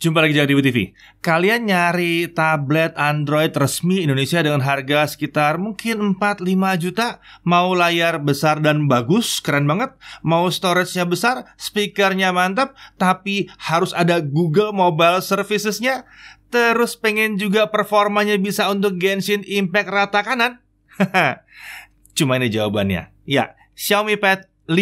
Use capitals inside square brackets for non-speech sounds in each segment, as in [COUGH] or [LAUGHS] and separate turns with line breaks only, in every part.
Jumpa lagi di Aktivu TV. Kalian nyari tablet Android resmi Indonesia dengan harga sekitar mungkin 4-5 juta, mau layar besar dan bagus, keren banget, mau storage-nya besar, speakernya mantap, tapi harus ada Google Mobile Services-nya, terus pengen juga performanya bisa untuk Genshin Impact rata kanan? [LAUGHS] Cuma ini jawabannya. Ya, Xiaomi Pad 5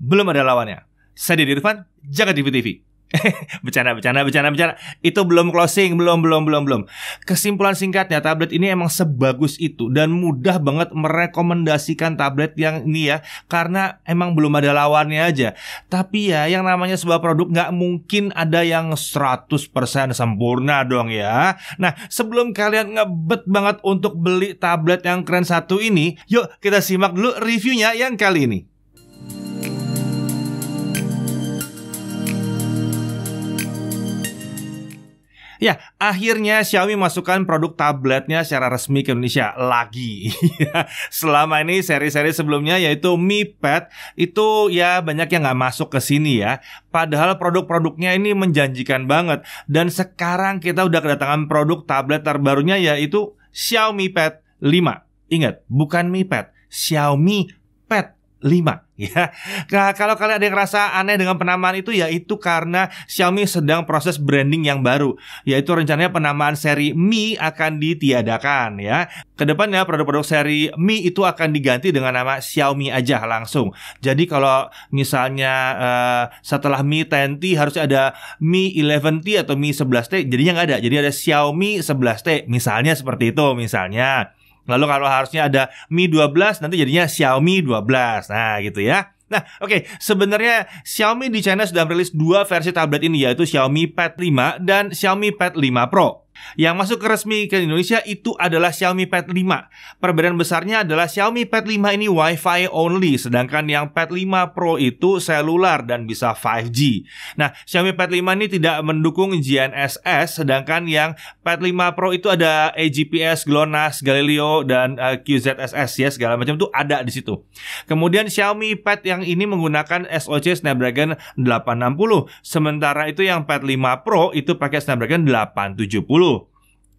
belum ada lawannya. Saya Didi Irfan, Jaga TV TV. [LAUGHS] bercanda, bercanda, bercanda, bercanda. Itu belum closing, belum, belum, belum, belum. Kesimpulan singkatnya, tablet ini emang sebagus itu dan mudah banget merekomendasikan tablet yang ini ya, karena emang belum ada lawannya aja. Tapi ya, yang namanya sebuah produk nggak mungkin ada yang 100% sempurna dong ya. Nah, sebelum kalian ngebet banget untuk beli tablet yang keren satu ini, yuk kita simak dulu reviewnya yang kali ini. Ya, akhirnya Xiaomi masukkan produk tabletnya secara resmi ke Indonesia lagi. [LAUGHS] Ya, selama ini seri-seri sebelumnya yaitu Mi Pad itu ya banyak yang nggak masuk ke sini ya. Padahal produk-produknya ini menjanjikan banget. Dan sekarang kita udah kedatangan produk tablet terbarunya yaitu Xiaomi Pad 5. Ingat, bukan Mi Pad, Xiaomi 5 [LAUGHS] ya. Nah, kalau kalian ada yang rasa aneh dengan penamaan itu yaitu karena Xiaomi sedang proses branding yang baru yaitu rencananya penamaan seri Mi akan ditiadakan ya. Kedepannya produk-produk seri Mi itu akan diganti dengan nama Xiaomi aja langsung. Jadi kalau misalnya uh, setelah Mi 10T harus ada Mi 11T atau Mi 11T jadinya nggak ada. Jadi ada Xiaomi 11T misalnya seperti itu misalnya. Lalu kalau harusnya ada Mi 12 nanti jadinya Xiaomi 12. Nah, gitu ya. Nah, oke, okay. sebenarnya Xiaomi di China sudah merilis dua versi tablet ini yaitu Xiaomi Pad 5 dan Xiaomi Pad 5 Pro. Yang masuk ke resmi ke Indonesia itu adalah Xiaomi Pad 5. Perbedaan besarnya adalah Xiaomi Pad 5 ini Wi-Fi only, sedangkan yang Pad 5 Pro itu selular dan bisa 5G. Nah, Xiaomi Pad 5 ini tidak mendukung GNSS, sedangkan yang Pad 5 Pro itu ada AGPS, GLONASS, Galileo, dan eh, QZSS ya segala macam itu ada di situ. Kemudian Xiaomi Pad yang ini menggunakan SoC Snapdragon 860, sementara itu yang Pad 5 Pro itu pakai Snapdragon 870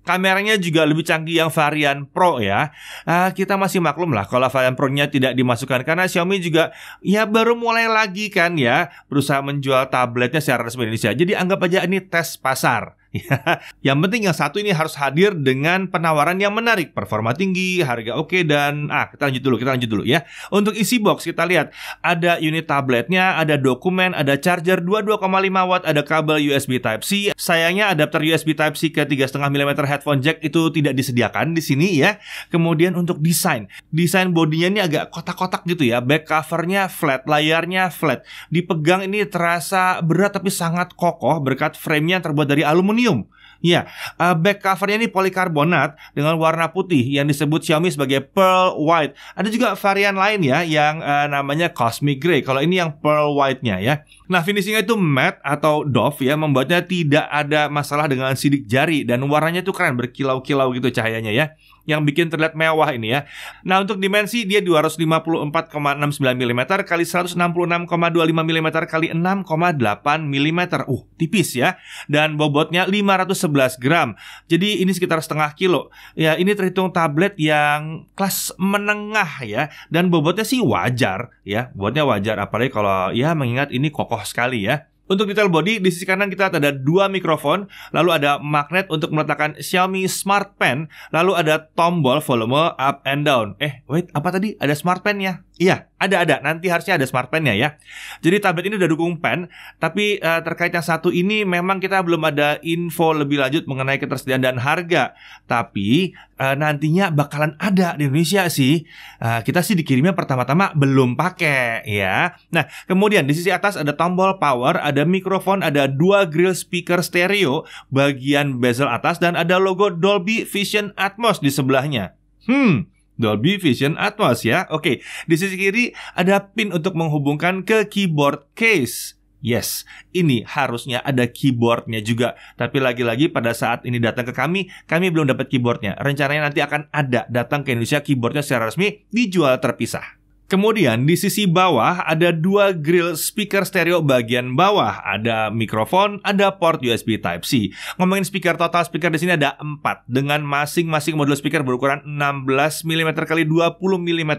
Kameranya juga lebih canggih yang varian Pro ya. Uh, kita masih maklum lah kalau varian Pro-nya tidak dimasukkan karena Xiaomi juga ya baru mulai lagi kan ya berusaha menjual tabletnya secara resmi Indonesia. Jadi anggap aja ini tes pasar. Ya. yang penting yang satu ini harus hadir dengan penawaran yang menarik, performa tinggi, harga oke okay, dan ah kita lanjut dulu, kita lanjut dulu ya. Untuk isi box kita lihat ada unit tabletnya, ada dokumen, ada charger 22,5 watt, ada kabel USB Type C. Sayangnya adapter USB Type C ke 3,5 mm headphone jack itu tidak disediakan di sini ya. Kemudian untuk desain, desain bodinya ini agak kotak-kotak gitu ya. Back covernya flat, layarnya flat. Dipegang ini terasa berat tapi sangat kokoh berkat frame yang terbuat dari aluminium aluminium. Ya, uh, eh, back covernya ini polikarbonat dengan warna putih yang disebut Xiaomi sebagai pearl white. Ada juga varian lain ya yang uh, namanya cosmic grey. Kalau ini yang pearl white-nya ya. Nah, finishingnya itu matte atau doff ya, membuatnya tidak ada masalah dengan sidik jari dan warnanya itu keren berkilau-kilau gitu cahayanya ya yang bikin terlihat mewah ini ya. Nah, untuk dimensi dia 254,69 mm kali 166,25 mm kali 6,8 mm. Uh, tipis ya. Dan bobotnya 511 gram. Jadi ini sekitar setengah kilo. Ya, ini terhitung tablet yang kelas menengah ya dan bobotnya sih wajar ya. Bobotnya wajar apalagi kalau ya mengingat ini kokoh sekali ya. Untuk detail body, di sisi kanan kita ada dua mikrofon, lalu ada magnet untuk meletakkan Xiaomi Smart Pen, lalu ada tombol volume up and down. Eh, wait, apa tadi? Ada Smart Pen ya? Iya, ada ada. Nanti harusnya ada smart pen-nya ya. Jadi tablet ini udah dukung pen, tapi uh, terkait yang satu ini memang kita belum ada info lebih lanjut mengenai ketersediaan dan harga. Tapi uh, nantinya bakalan ada di Indonesia sih. Uh, kita sih dikirimnya pertama-tama belum pakai ya. Nah, kemudian di sisi atas ada tombol power, ada mikrofon, ada dua grill speaker stereo bagian bezel atas dan ada logo Dolby Vision Atmos di sebelahnya. Hmm, Dolby Vision Atmos ya. Oke, di sisi kiri ada pin untuk menghubungkan ke keyboard case. Yes, ini harusnya ada keyboardnya juga. Tapi lagi-lagi pada saat ini datang ke kami, kami belum dapat keyboardnya. Rencananya nanti akan ada datang ke Indonesia keyboardnya secara resmi dijual terpisah. Kemudian di sisi bawah ada dua grill speaker stereo bagian bawah, ada mikrofon, ada port USB Type C. Ngomongin speaker total speaker di sini ada empat dengan masing-masing modul speaker berukuran 16 mm x 20 mm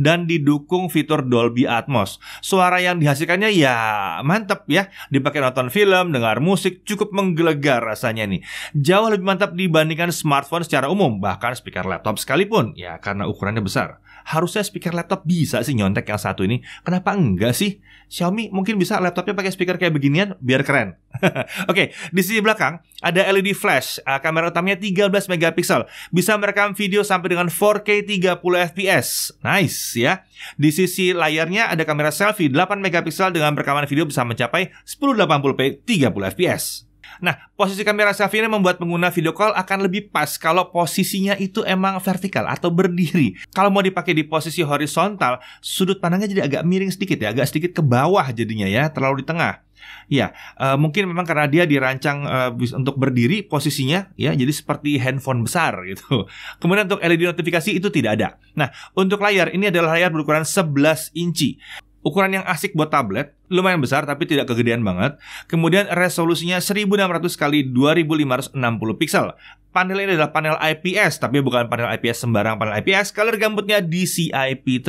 dan didukung fitur Dolby Atmos. Suara yang dihasilkannya ya mantap ya, dipakai nonton film, dengar musik cukup menggelegar rasanya nih. Jauh lebih mantap dibandingkan smartphone secara umum, bahkan speaker laptop sekalipun ya karena ukurannya besar harusnya speaker laptop bisa sih nyontek yang satu ini. Kenapa enggak sih? Xiaomi mungkin bisa laptopnya pakai speaker kayak beginian biar keren. [LAUGHS] Oke, okay, di sisi belakang ada LED flash, uh, kamera utamanya 13 megapiksel, bisa merekam video sampai dengan 4K 30 fps. Nice ya. Di sisi layarnya ada kamera selfie 8 megapiksel dengan rekaman video bisa mencapai 1080p 30 fps. Nah, posisi kamera selfie ini membuat pengguna video call akan lebih pas kalau posisinya itu emang vertikal atau berdiri. Kalau mau dipakai di posisi horizontal, sudut pandangnya jadi agak miring sedikit ya, agak sedikit ke bawah jadinya ya, terlalu di tengah. Ya, uh, mungkin memang karena dia dirancang uh, untuk berdiri posisinya ya, jadi seperti handphone besar gitu. [LAUGHS] Kemudian untuk LED notifikasi itu tidak ada. Nah, untuk layar ini adalah layar berukuran 11 inci ukuran yang asik buat tablet, lumayan besar tapi tidak kegedean banget. Kemudian resolusinya 1600 kali 2560 pixel. Panel ini adalah panel IPS, tapi bukan panel IPS sembarang panel IPS. Color gambutnya DCI-P3.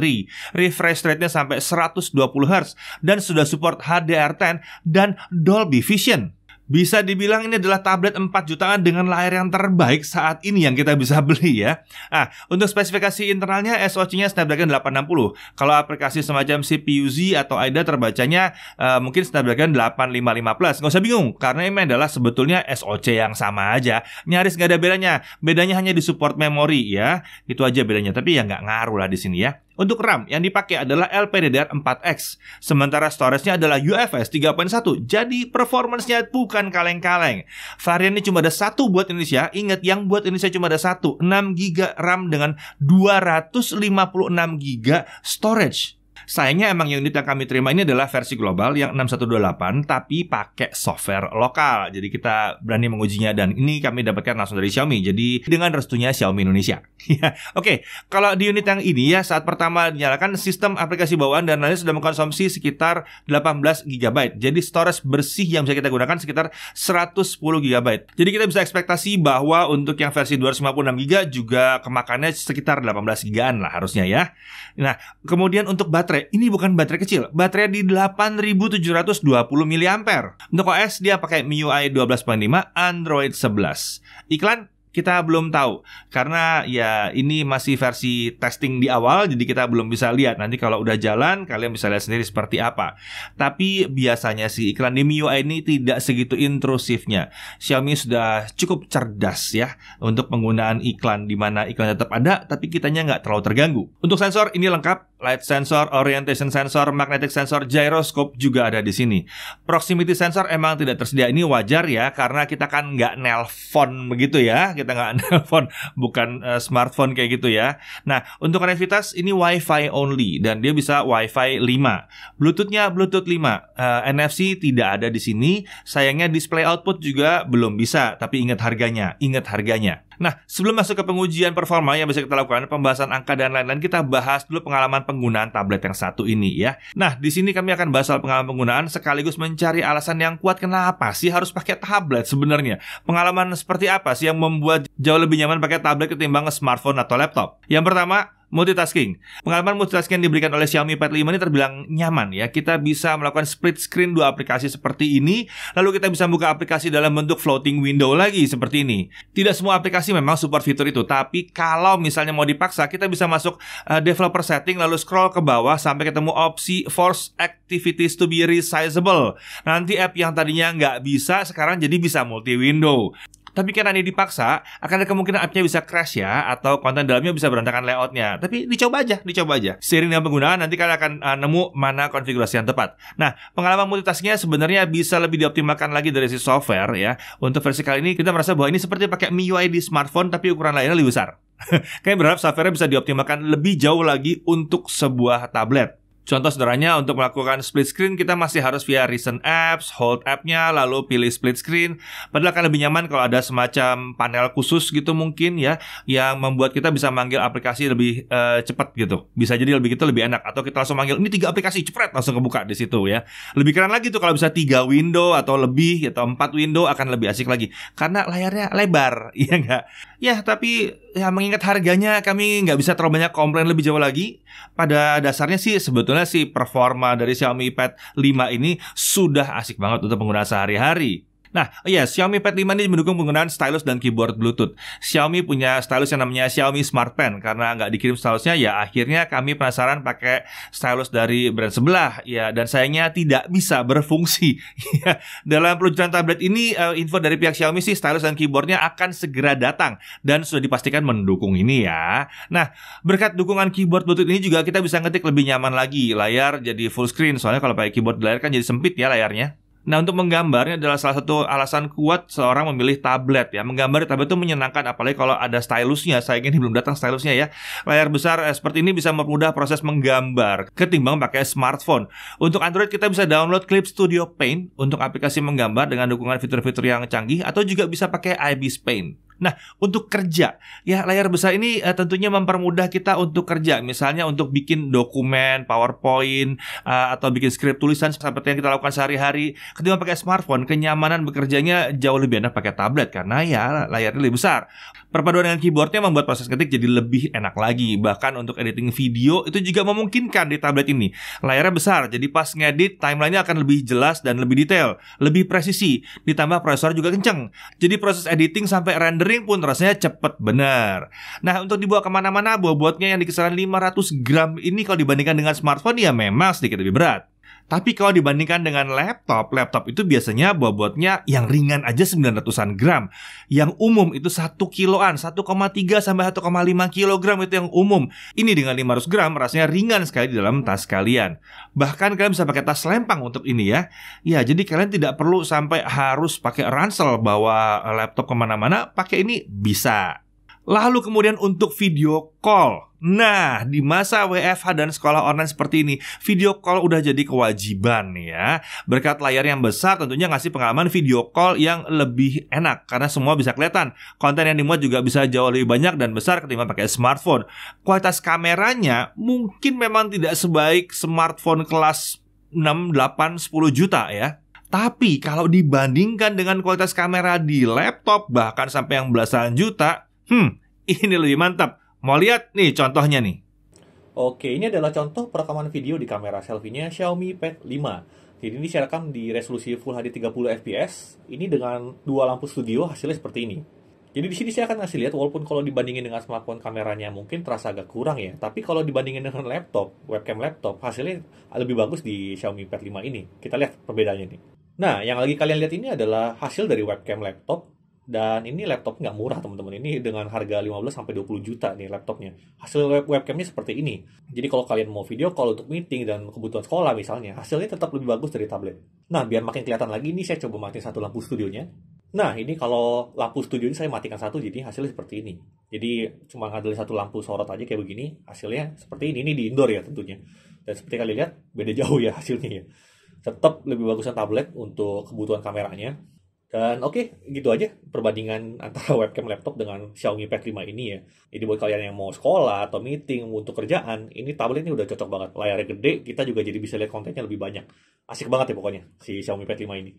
Refresh rate-nya sampai 120 Hz dan sudah support HDR10 dan Dolby Vision. Bisa dibilang ini adalah tablet 4 jutaan dengan layar yang terbaik saat ini yang kita bisa [LAUGHS] beli ya. Ah, untuk spesifikasi internalnya SoC-nya Snapdragon 860. Kalau aplikasi semacam CPU-Z atau AIDA terbacanya uh, mungkin Snapdragon 855 Plus. Nggak usah bingung karena ini adalah sebetulnya SoC yang sama aja. Nyaris nggak ada bedanya. Bedanya hanya di support memory ya. Itu aja bedanya. Tapi ya nggak ngaruh lah di sini ya. Untuk RAM yang dipakai adalah LPDDR4X, sementara storage-nya adalah UFS 3.1. Jadi performance-nya bukan kaleng-kaleng. Varian ini cuma ada satu buat Indonesia. Ingat yang buat Indonesia cuma ada satu, 6 GB RAM dengan 256 GB storage. Sayangnya emang unit yang kami terima ini adalah versi global yang 6128 tapi pakai software lokal. Jadi kita berani mengujinya dan ini kami dapatkan langsung dari Xiaomi. Jadi dengan restunya Xiaomi Indonesia. [LAUGHS] Ya, oke, okay. kalau di unit yang ini ya saat pertama dinyalakan sistem aplikasi bawaan dan lainnya sudah mengkonsumsi sekitar 18 GB. Jadi storage bersih yang bisa kita gunakan sekitar 110 GB. Jadi kita bisa ekspektasi bahwa untuk yang versi 256 GB juga kemakannya sekitar 18 GB lah harusnya ya. Nah, kemudian untuk baterai ini bukan baterai kecil, baterai di 8720 mAh. Untuk OS dia pakai MIUI 12.5, Android 11. Iklan kita belum tahu karena ya ini masih versi testing di awal jadi kita belum bisa lihat nanti kalau udah jalan kalian bisa lihat sendiri seperti apa tapi biasanya sih iklan di MIUI ini tidak segitu intrusifnya Xiaomi sudah cukup cerdas ya untuk penggunaan iklan di mana iklan tetap ada tapi kitanya nggak terlalu terganggu untuk sensor ini lengkap Light sensor, orientation sensor, magnetic sensor, gyroscope juga ada di sini. Proximity sensor emang tidak tersedia. Ini wajar ya, karena kita kan nggak nelpon begitu ya. Kita nggak [LAUGHS] nelpon, bukan uh, smartphone kayak gitu ya. Nah, untuk konektivitas ini Wi-Fi only. Dan dia bisa Wi-Fi 5. Bluetooth-nya Bluetooth 5. Uh, eh, NFC tidak ada di sini. Sayangnya display output juga belum bisa. Tapi ingat harganya, ingat harganya. Nah, sebelum masuk ke pengujian performa yang bisa kita lakukan, pembahasan angka dan lain-lain, kita bahas dulu pengalaman penggunaan tablet yang satu ini ya. Nah, di sini kami akan bahas soal pengalaman penggunaan sekaligus mencari alasan yang kuat kenapa sih harus pakai tablet sebenarnya. Pengalaman seperti apa sih yang membuat jauh lebih nyaman pakai tablet ketimbang smartphone atau laptop? Yang pertama, Multitasking. Pengalaman multitasking yang diberikan oleh Xiaomi Pad 5 ini terbilang nyaman ya. Kita bisa melakukan split screen dua aplikasi seperti ini, lalu kita bisa buka aplikasi dalam bentuk floating window lagi seperti ini. Tidak semua aplikasi memang support fitur itu, tapi kalau misalnya mau dipaksa, kita bisa masuk uh, developer setting lalu scroll ke bawah sampai ketemu opsi force activities to be resizable. Nanti app yang tadinya nggak bisa sekarang jadi bisa multi window. Tapi karena ini dipaksa, akan ada kemungkinan app-nya bisa crash ya, atau konten dalamnya bisa berantakan layoutnya. Tapi dicoba aja, dicoba aja. Seiring dengan penggunaan, nanti kalian akan uh, nemu mana konfigurasi yang tepat. Nah, pengalaman multitasking-nya sebenarnya bisa lebih dioptimalkan lagi dari si software ya. Untuk versi kali ini, kita merasa bahwa ini seperti pakai MIUI di smartphone, tapi ukuran layarnya lebih besar. [LAUGHS] Kayaknya berharap software bisa dioptimalkan lebih jauh lagi untuk sebuah tablet. Contoh sederhananya untuk melakukan split screen kita masih harus via recent apps, hold app-nya, lalu pilih split screen. Padahal akan lebih nyaman kalau ada semacam panel khusus gitu mungkin ya, yang membuat kita bisa manggil aplikasi lebih uh, cepat gitu. Bisa jadi lebih gitu lebih enak. Atau kita langsung manggil ini tiga aplikasi cepret langsung kebuka di situ ya. Lebih keren lagi tuh kalau bisa tiga window atau lebih atau empat window akan lebih asik lagi karena layarnya lebar, [LAUGHS] iya nggak? Ya tapi ya mengingat harganya kami nggak bisa terlalu banyak komplain lebih jauh lagi. Pada dasarnya sih sebetulnya si performa dari Xiaomi Pad 5 ini sudah asik banget untuk penggunaan sehari-hari. Nah, oh iya, Xiaomi Pad 5 ini mendukung penggunaan stylus dan keyboard Bluetooth. Xiaomi punya stylus yang namanya Xiaomi Smart Pen. Karena nggak dikirim stylusnya, ya akhirnya kami penasaran pakai stylus dari brand sebelah. Ya, dan sayangnya tidak bisa berfungsi. [LAUGHS] Iya, dalam peluncuran tablet ini, eh, info dari pihak Xiaomi sih stylus dan keyboardnya akan segera datang. Dan sudah dipastikan mendukung ini ya. Nah, berkat dukungan keyboard Bluetooth ini juga kita bisa ngetik lebih nyaman lagi. Layar jadi full screen. Soalnya kalau pakai keyboard layar kan jadi sempit ya layarnya. Nah, untuk menggambarnya adalah salah satu alasan kuat seorang memilih tablet ya. Menggambar tablet itu menyenangkan apalagi kalau ada stylusnya. saya ingin belum datang stylusnya ya. Layar besar eh, seperti ini bisa mempermudah proses menggambar ketimbang pakai smartphone. Untuk Android kita bisa download Clip Studio Paint untuk aplikasi menggambar dengan dukungan fitur-fitur yang canggih atau juga bisa pakai ibis Paint. Nah, untuk kerja, ya layar besar ini uh, tentunya mempermudah kita untuk kerja. Misalnya untuk bikin dokumen, PowerPoint, uh, atau bikin skrip tulisan seperti yang kita lakukan sehari-hari. Ketika pakai smartphone, kenyamanan bekerjanya jauh lebih enak pakai tablet karena ya layarnya lebih besar. Perpaduan dengan keyboardnya membuat proses ketik jadi lebih enak lagi. Bahkan untuk editing video itu juga memungkinkan di tablet ini. Layarnya besar, jadi pas ngedit timelinenya akan lebih jelas dan lebih detail, lebih presisi. Ditambah prosesor juga kenceng. Jadi proses editing sampai render kering pun rasanya cepet bener. Nah untuk dibawa kemana-mana buatnya yang di kisaran 500 gram ini kalau dibandingkan dengan smartphone ya memang sedikit lebih berat. Tapi kalau dibandingkan dengan laptop, laptop itu biasanya bobotnya yang ringan aja 900-an gram. Yang umum itu 1 kiloan, 1,3 sampai 1,5 kilogram itu yang umum. Ini dengan 500 gram rasanya ringan sekali di dalam tas kalian. Bahkan kalian bisa pakai tas lempang untuk ini ya. Ya, jadi kalian tidak perlu sampai harus pakai ransel bawa laptop kemana-mana, pakai ini bisa. Lalu kemudian untuk video call. Nah, di masa WFH dan sekolah online seperti ini, video call udah jadi kewajiban ya. Berkat layar yang besar tentunya ngasih pengalaman video call yang lebih enak karena semua bisa kelihatan. Konten yang dimuat juga bisa jauh lebih banyak dan besar ketimbang pakai smartphone. Kualitas kameranya mungkin memang tidak sebaik smartphone kelas 6, 8, 10 juta ya. Tapi kalau dibandingkan dengan kualitas kamera di laptop bahkan sampai yang belasan juta, Hmm, ini lebih mantap. Mau lihat nih contohnya nih.
Oke, ini adalah contoh perekaman video di kamera selfie-nya Xiaomi Pad 5. Jadi ini direkam di resolusi Full HD 30 fps. Ini dengan dua lampu studio hasilnya seperti ini. Jadi di sini saya akan ngasih lihat walaupun kalau dibandingin dengan smartphone kameranya mungkin terasa agak kurang ya, tapi kalau dibandingin dengan laptop, webcam laptop, hasilnya lebih bagus di Xiaomi Pad 5 ini. Kita lihat perbedaannya nih. Nah, yang lagi kalian lihat ini adalah hasil dari webcam laptop dan ini laptop nggak murah teman-teman ini dengan harga 15 sampai 20 juta nih laptopnya hasil web webcamnya seperti ini jadi kalau kalian mau video call untuk meeting dan kebutuhan sekolah misalnya hasilnya tetap lebih bagus dari tablet nah biar makin kelihatan lagi ini saya coba matiin satu lampu studionya Nah, ini kalau lampu studio ini saya matikan satu, jadi hasilnya seperti ini. Jadi, cuma ada satu lampu sorot aja kayak begini, hasilnya seperti ini. Ini di indoor ya tentunya. Dan seperti kalian lihat, beda jauh ya hasilnya ya. Tetap lebih bagusnya tablet untuk kebutuhan kameranya. Dan oke, okay, gitu aja perbandingan [LAUGHS] antara webcam laptop dengan Xiaomi Pad 5 ini ya. Jadi buat kalian yang mau sekolah atau meeting untuk kerjaan, ini tablet ini udah cocok banget. Layarnya gede, kita juga jadi bisa lihat kontennya lebih banyak. Asik banget ya pokoknya si Xiaomi Pad 5 ini.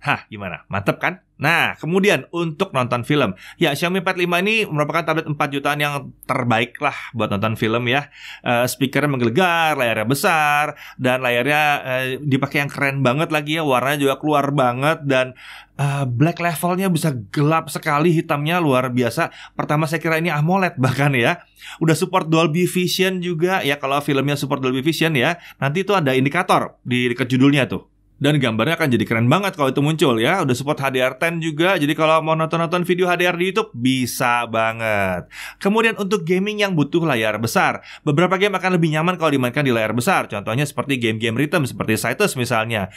Hah, gimana? Mantep kan? Nah, kemudian untuk nonton film. Ya, Xiaomi 45 ini merupakan tablet 4 jutaan yang terbaik lah buat nonton film ya. Uh, speakernya menggelegar, layarnya besar, dan layarnya uh, dipakai yang keren banget lagi ya. Warnanya juga keluar banget, dan uh, black levelnya bisa gelap sekali, hitamnya luar biasa. Pertama saya kira ini AMOLED [LAUGHS] bahkan ya. Udah support Dolby Vision juga ya, kalau filmnya support Dolby Vision ya. Nanti itu ada indikator di dekat judulnya tuh dan gambarnya akan jadi keren banget kalau itu muncul ya. Udah support HDR10 juga. Jadi kalau mau nonton-nonton video HDR di YouTube bisa banget. Kemudian untuk gaming yang butuh layar besar, beberapa game akan lebih nyaman kalau dimainkan di layar besar. Contohnya seperti game-game rhythm seperti Cytus misalnya.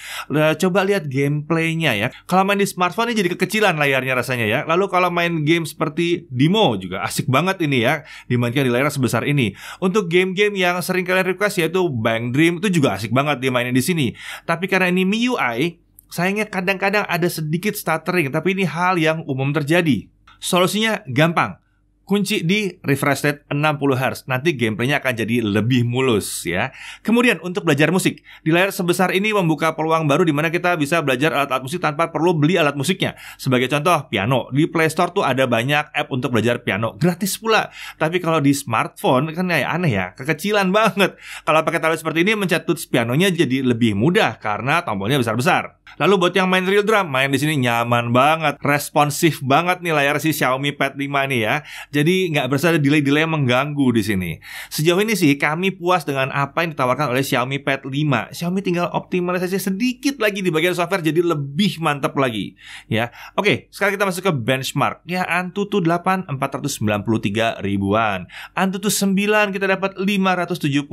Coba lihat gameplaynya ya. Kalau main di smartphone ini jadi kekecilan layarnya rasanya ya. Lalu kalau main game seperti Demo juga asik banget ini ya dimainkan di layar sebesar ini. Untuk game-game yang sering kalian request yaitu Bang Dream itu juga asik banget dimainin di sini. Tapi karena ini MIUI, sayangnya kadang-kadang ada sedikit stuttering, tapi ini hal yang umum terjadi. Solusinya gampang. Kunci di refresh rate 60 Hz. Nanti gameplaynya akan jadi lebih mulus ya. Kemudian untuk belajar musik, di layar sebesar ini membuka peluang baru di mana kita bisa belajar alat-alat musik tanpa perlu beli alat musiknya. Sebagai contoh, piano. Di Play Store tuh ada banyak app untuk belajar piano, gratis pula. Tapi kalau di smartphone kan kayak aneh ya, kekecilan banget. Kalau pakai tablet seperti ini mencet pianonya jadi lebih mudah karena tombolnya besar-besar. Lalu buat yang main real drum, main di sini nyaman banget, responsif banget nih layar si Xiaomi Pad 5 nih ya. Jadi nggak berasa ada delay-delay mengganggu di sini. Sejauh ini sih kami puas dengan apa yang ditawarkan oleh Xiaomi Pad 5. Xiaomi tinggal optimalisasi sedikit lagi di bagian software jadi lebih mantap lagi. Ya, oke. Sekarang kita masuk ke benchmark. Ya, Antutu 8 493 ribuan. Antutu 9 kita dapat 579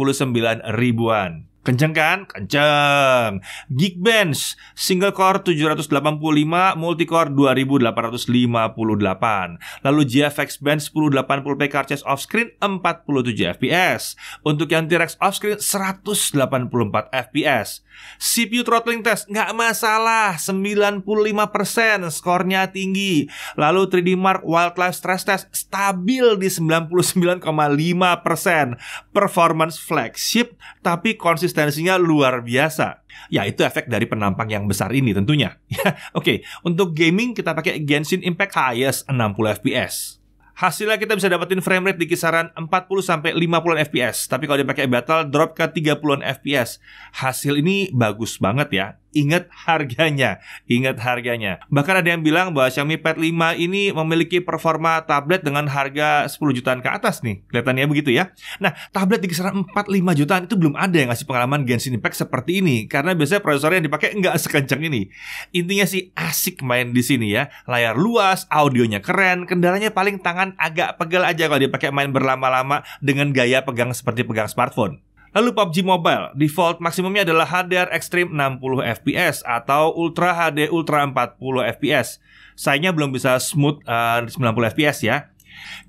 ribuan. Kenceng kan? Kenceng. Geekbench single core 785 Multi core 2858. Lalu GFX Bench 1080p cartridge off screen 47 fps. Untuk yang T-Rex off screen 184 fps. CPU throttling test nggak masalah 95% skornya tinggi. Lalu 3D Mark Wildlife Stress Test stabil di 99,5%. Performance flagship tapi konsisten konsistensinya luar biasa. Ya, itu efek dari penampang yang besar ini tentunya. [LAUGHS] Ya, oke, okay, untuk gaming kita pakai Genshin Impact Highest 60 FPS. Hasilnya kita bisa dapetin frame rate di kisaran 40 sampai 50 FPS, tapi kalau dipakai battle drop ke 30 FPS. Hasil ini bagus banget ya. Ingat harganya, ingat harganya. Bahkan ada yang bilang bahwa Xiaomi Pad 5 ini memiliki performa tablet dengan harga 10 jutaan ke atas nih. Kelihatannya begitu ya. Nah, tablet di kisaran 4-5 jutaan itu belum ada yang ngasih pengalaman Genshin Impact seperti ini karena biasanya prosesor yang dipakai nggak sekencang ini. Intinya sih asik main di sini ya. Layar luas, audionya keren, kendalanya paling tangan agak pegel aja kalau dipakai main berlama-lama dengan gaya pegang seperti pegang smartphone. Lalu PUBG Mobile, default maksimumnya adalah HDR Extreme 60 FPS atau Ultra HD Ultra 40 FPS. Sayangnya belum bisa smooth uh, 90 FPS ya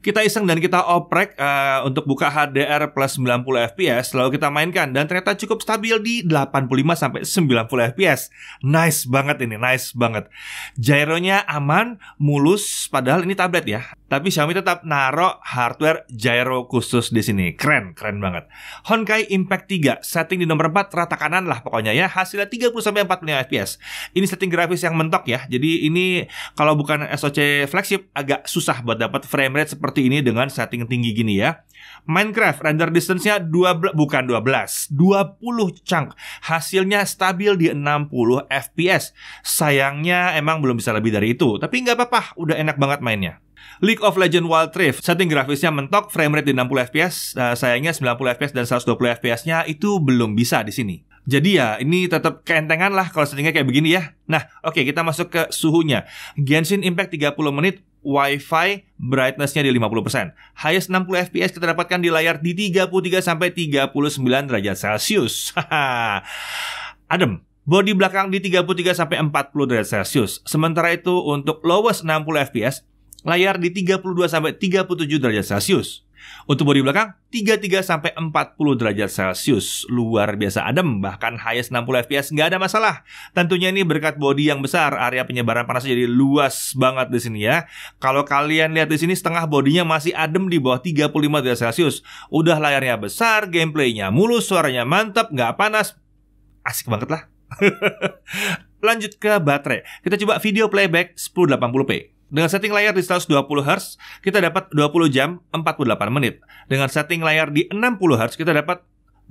kita iseng dan kita oprek uh, untuk buka HDR plus 90 fps lalu kita mainkan dan ternyata cukup stabil di 85 sampai 90 fps. Nice banget ini, nice banget. Gyronya aman, mulus padahal ini tablet ya. Tapi Xiaomi tetap naro hardware gyro khusus di sini. Keren, keren banget. Honkai Impact 3, setting di nomor 4 rata kanan lah pokoknya ya. Hasilnya 30 sampai 40 fps. Ini setting grafis yang mentok ya. Jadi ini kalau bukan SoC flagship agak susah buat dapat frame rate seperti seperti ini dengan setting tinggi gini ya. Minecraft render distance-nya 12 bukan 12, 20 chunk. Hasilnya stabil di 60 FPS. Sayangnya emang belum bisa lebih dari itu, tapi nggak apa-apa, udah enak banget mainnya. League of Legends Wild Rift setting grafisnya mentok, frame rate di 60 fps, uh, sayangnya 90 fps dan 120 fps-nya itu belum bisa di sini. Jadi ya, ini tetap keentengan lah kalau settingnya kayak begini ya. Nah, oke okay, kita masuk ke suhunya. Genshin Impact 30 menit Wi-Fi brightness-nya di 50%. Highest 60 fps kita dapatkan di layar di 33 sampai 39 derajat Celcius. [LAUGHS] Adem. body belakang di 33 sampai 40 derajat Celcius. Sementara itu untuk lowest 60 fps, layar di 32 sampai 37 derajat Celcius. Untuk bodi belakang 33 sampai 40 derajat Celcius, luar biasa adem, bahkan highest 60 fps nggak ada masalah. Tentunya ini berkat bodi yang besar, area penyebaran panas jadi luas banget di sini ya. Kalau kalian lihat di sini setengah bodinya masih adem di bawah 35 derajat Celcius. Udah layarnya besar, gameplaynya mulus, suaranya mantap, nggak panas, asik banget lah. [LAUGHS] Lanjut ke baterai. Kita coba video playback 1080p. Dengan setting layar di 120Hz, kita dapat 20 jam 48 menit. Dengan setting layar di 60Hz, kita dapat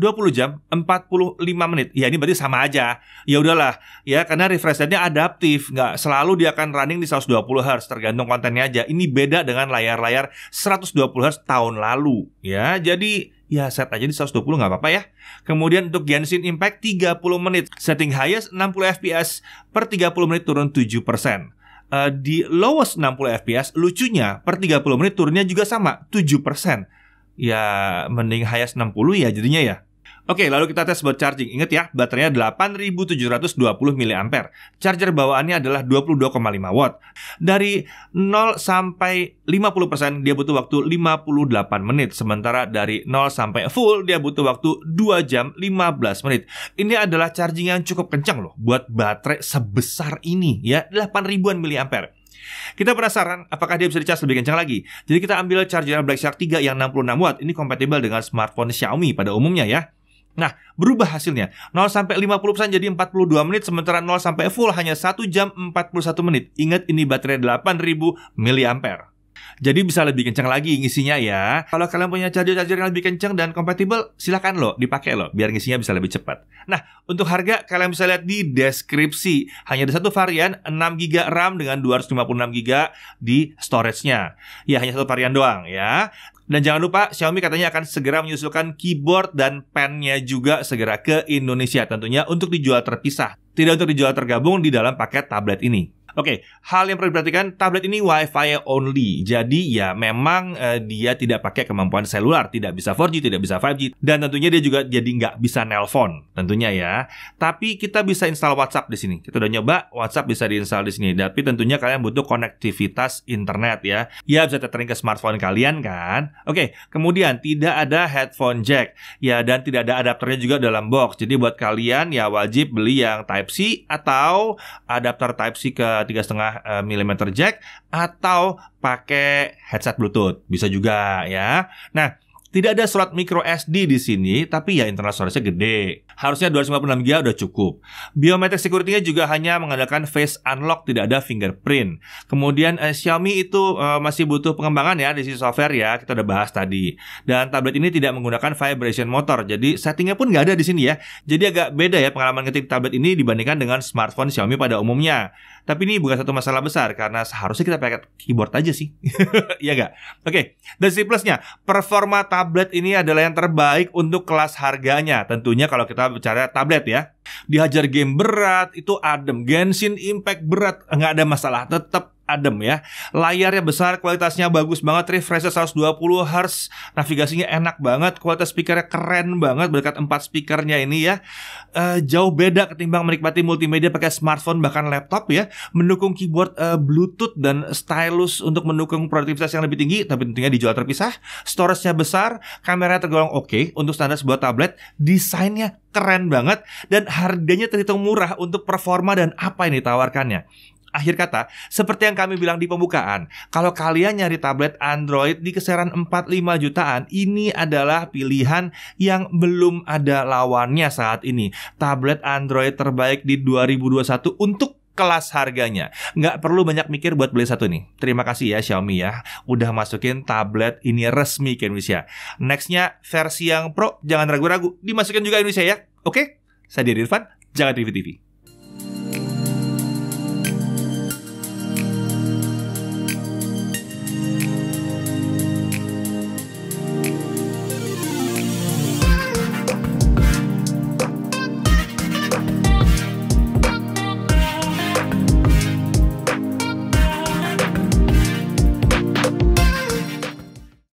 20 jam 45 menit. Ya ini berarti sama aja. Ya udahlah, ya karena refresh rate-nya adaptif, nggak selalu dia akan running di 120 Hz, tergantung kontennya aja. Ini beda dengan layar-layar 120 Hz tahun lalu. Ya, jadi ya set aja di 120 nggak apa-apa ya. Kemudian untuk Genshin Impact 30 menit, setting highest 60 fps per 30 menit turun 7%. Uh, eh, di lowest 60 fps, lucunya per 30 menit turunnya juga sama, 7%. Ya mending highest 60 ya jadinya ya. Oke, lalu kita tes buat charging. Ingat ya, baterainya 8720 mAh. Charger bawaannya adalah 22,5 watt. Dari 0 sampai 50% dia butuh waktu 58 menit, sementara dari 0 sampai full dia butuh waktu 2 jam 15 menit. Ini adalah charging yang cukup kencang loh buat baterai sebesar ini ya, 8000-an mAh. Kita penasaran apakah dia bisa dicas lebih kencang lagi. Jadi kita ambil charger Black Shark 3 yang 66 watt. Ini kompatibel dengan smartphone Xiaomi pada umumnya ya. Nah, berubah hasilnya. 0 sampai 50% jadi 42 menit sementara 0 sampai full hanya 1 jam 41 menit. Ingat ini baterai 8000 mAh. Jadi bisa lebih kencang lagi ngisinya ya. Kalau kalian punya charger-charger yang lebih kencang dan kompatibel, silahkan lo dipakai lo biar ngisinya bisa lebih cepat. Nah, untuk harga kalian bisa lihat di deskripsi. Hanya ada satu varian 6 GB RAM dengan 256 GB di storage-nya. Ya, hanya satu varian doang ya. Dan jangan lupa Xiaomi katanya akan segera menyusulkan keyboard dan pennya juga segera ke Indonesia tentunya untuk dijual terpisah, tidak untuk dijual tergabung di dalam paket tablet ini. Oke, okay, hal yang perlu diperhatikan, tablet ini Wi-Fi only. Jadi ya memang eh, dia tidak pakai kemampuan seluler, tidak bisa 4G, tidak bisa 5G, dan tentunya dia juga jadi nggak bisa nelpon, tentunya ya. Tapi kita bisa install WhatsApp di sini. Kita udah nyoba, WhatsApp bisa diinstal di sini. Tapi tentunya kalian butuh konektivitas internet ya. Ya bisa tethering ke smartphone kalian kan. Oke, okay, kemudian tidak ada headphone jack, ya dan tidak ada adapternya juga dalam box. Jadi buat kalian ya wajib beli yang Type C atau adapter Type C ke tiga setengah eh, milimeter jack atau pakai headset Bluetooth bisa juga ya. Nah tidak ada slot micro SD di sini, tapi ya internal storage-nya gede. Harusnya 256 GB udah cukup. Biometric security-nya juga hanya mengandalkan face unlock, tidak ada fingerprint. Kemudian eh, Xiaomi itu eh, masih butuh pengembangan ya di sisi software ya, kita udah bahas tadi. Dan tablet ini tidak menggunakan vibration motor, jadi settingnya pun nggak ada di sini ya. Jadi agak beda ya pengalaman ngetik tablet ini dibandingkan dengan smartphone Xiaomi pada umumnya. Tapi ini bukan satu masalah besar karena seharusnya kita pakai keyboard aja sih. [LAUGHS] Iya enggak? Oke, dan si plusnya, performa tablet ini adalah yang terbaik untuk kelas harganya. Tentunya kalau kita bicara tablet ya dihajar game berat, itu adem. Genshin Impact berat, nggak ada masalah, tetap adem ya. Layarnya besar, kualitasnya bagus banget, refresh 120 Hz, navigasinya enak banget, kualitas speakernya keren banget berkat empat speakernya ini ya. Uh, jauh beda ketimbang menikmati multimedia pakai smartphone bahkan laptop ya. Mendukung keyboard uh, Bluetooth dan stylus untuk mendukung produktivitas yang lebih tinggi, tapi tentunya dijual terpisah. Storage-nya besar, kameranya tergolong oke okay untuk standar sebuah tablet, desainnya keren banget dan harganya terhitung murah untuk performa dan apa yang ditawarkannya. Akhir kata, seperti yang kami bilang di pembukaan, kalau kalian nyari tablet Android di kisaran 4-5 jutaan, ini adalah pilihan yang belum ada lawannya saat ini. Tablet Android terbaik di 2021 untuk kelas harganya. Nggak perlu banyak mikir buat beli satu nih. Terima kasih ya Xiaomi ya, udah masukin tablet ini resmi ke Indonesia. Nextnya versi yang pro, jangan ragu-ragu, dimasukin juga Indonesia ya. Oke? Okay? Saya Diri Irfan, jangan TV TV.